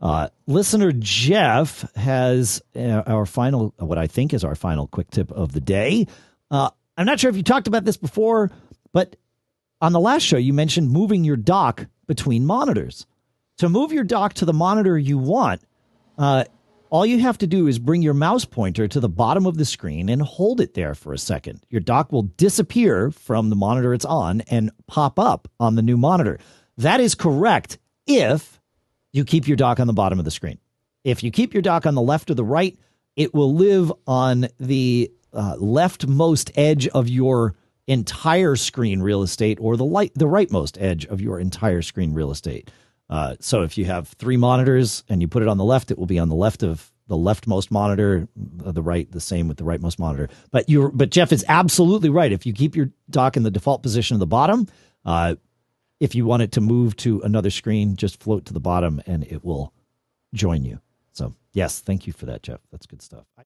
Uh, listener Jeff has uh, our final, what I think is our final quick tip of the day. Uh, I'm not sure if you talked about this before, but on the last show, you mentioned moving your dock between monitors. To move your dock to the monitor you want, uh, all you have to do is bring your mouse pointer to the bottom of the screen and hold it there for a second. Your dock will disappear from the monitor it's on and pop up on the new monitor. That is correct if you keep your dock on the bottom of the screen. If you keep your dock on the left or the right, it will live on the uh, leftmost edge of your entire screen real estate or the light, the rightmost edge of your entire screen real estate. Uh, so if you have three monitors and you put it on the left, it will be on the left of the leftmost monitor, uh, the right, the same with the rightmost monitor. But you, but Jeff is absolutely right. If you keep your dock in the default position of the bottom, uh, if you want it to move to another screen, just float to the bottom and it will join you. So, yes, thank you for that, Jeff. That's good stuff.